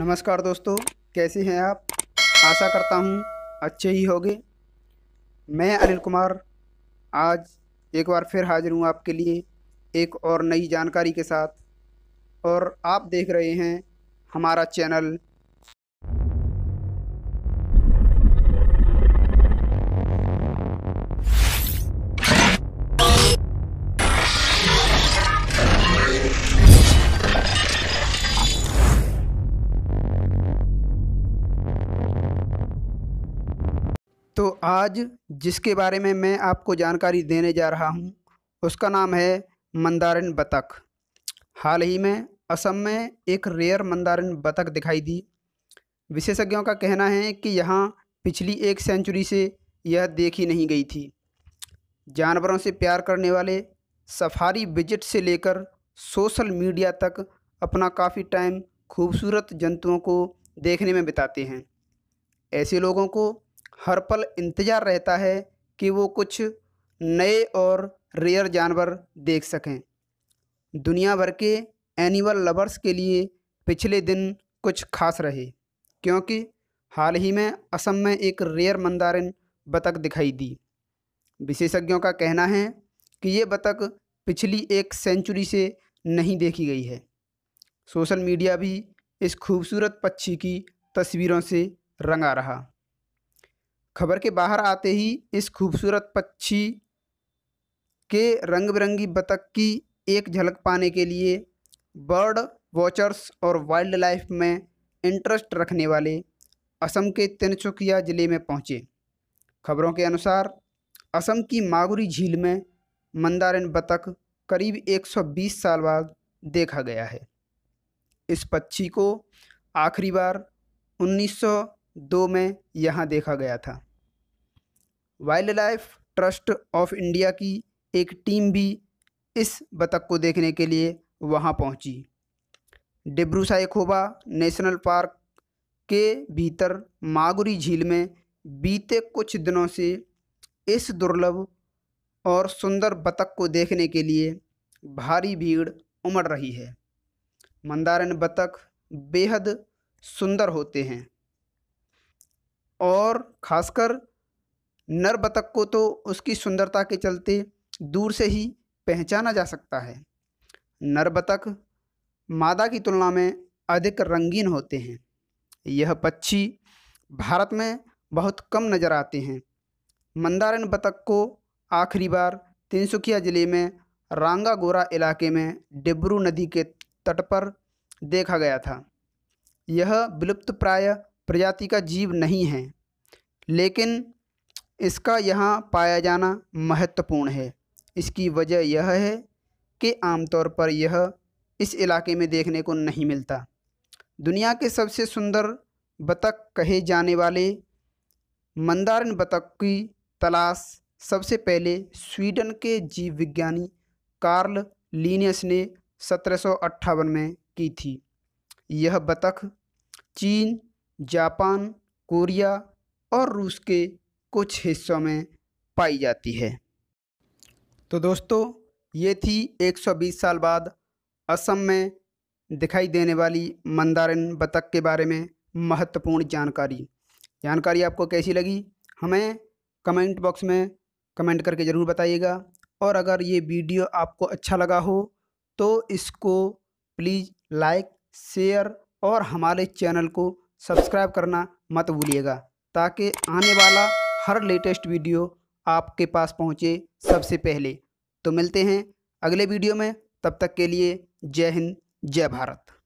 नमस्कार दोस्तों कैसे हैं आप आशा करता हूँ अच्छे ही होंगे मैं अनिल कुमार आज एक बार फिर हाजिर हूँ आपके लिए एक और नई जानकारी के साथ और आप देख रहे हैं हमारा चैनल तो आज जिसके बारे में मैं आपको जानकारी देने जा रहा हूँ उसका नाम है मंदारिन बतख हाल ही में असम में एक रेयर मंदारिन बतख दिखाई दी विशेषज्ञों का कहना है कि यहाँ पिछली एक सेंचुरी से यह देखी नहीं गई थी जानवरों से प्यार करने वाले सफारी विजिट से लेकर सोशल मीडिया तक अपना काफ़ी टाइम खूबसूरत जंतुओं को देखने में बिताते हैं ऐसे लोगों को हर पल इंतज़ार रहता है कि वो कुछ नए और रेयर जानवर देख सकें दुनिया भर के एनिमल लवर्स के लिए पिछले दिन कुछ खास रहे क्योंकि हाल ही में असम में एक रेयर मंदारिन बतख दिखाई दी विशेषज्ञों का कहना है कि ये बतख पिछली एक सेंचुरी से नहीं देखी गई है सोशल मीडिया भी इस खूबसूरत पक्षी की तस्वीरों से रंगा रहा खबर के बाहर आते ही इस खूबसूरत पक्षी के रंग बिरंगी बतख की एक झलक पाने के लिए बर्ड वॉचर्स और वाइल्ड लाइफ में इंटरेस्ट रखने वाले असम के तिनचुकिया ज़िले में पहुँचे खबरों के अनुसार असम की मागुरी झील में मंदारिन बतख करीब 120 साल बाद देखा गया है इस पक्षी को आखिरी बार 1902 में यहाँ देखा गया था wild life trust of India की एक टीम भी इस बतख को देखने के लिए वहां पहुंची डिब्रू साइखोबा नेशनल पार्क के भीतर मागुरी झील में बीते कुछ दिनों से इस दुर्लभ और सुंदर बतख को देखने के लिए भारी भीड़ उमड़ रही है मंदारन बतख बेहद सुंदर होते हैं और खासकर नर बतख को तो उसकी सुंदरता के चलते दूर से ही पहचाना जा सकता है नर बतख मादा की तुलना में अधिक रंगीन होते हैं यह पक्षी भारत में बहुत कम नज़र आते हैं मंदारन बतख को आखिरी बार तिनसुखिया ज़िले में रांगागोरा इलाके में डिब्रू नदी के तट पर देखा गया था यह विलुप्त प्राय प्रजाति का जीव नहीं है लेकिन इसका यहाँ पाया जाना महत्वपूर्ण है इसकी वजह यह है कि आमतौर पर यह इस इलाके में देखने को नहीं मिलता दुनिया के सबसे सुंदर बतख कहे जाने वाले मंदारिन बतख की तलाश सबसे पहले स्वीडन के जीव विज्ञानी कार्ल लीनियस ने सत्रह में की थी यह बतख चीन जापान कोरिया और रूस के कुछ हिस्सों में पाई जाती है तो दोस्तों ये थी 120 साल बाद असम में दिखाई देने वाली मंदारिन बतख के बारे में महत्वपूर्ण जानकारी जानकारी आपको कैसी लगी हमें कमेंट बॉक्स में कमेंट करके ज़रूर बताइएगा और अगर ये वीडियो आपको अच्छा लगा हो तो इसको प्लीज़ लाइक शेयर और हमारे चैनल को सब्सक्राइब करना मत भूलिएगा ताकि आने वाला हर लेटेस्ट वीडियो आपके पास पहुँचे सबसे पहले तो मिलते हैं अगले वीडियो में तब तक के लिए जय हिंद जय भारत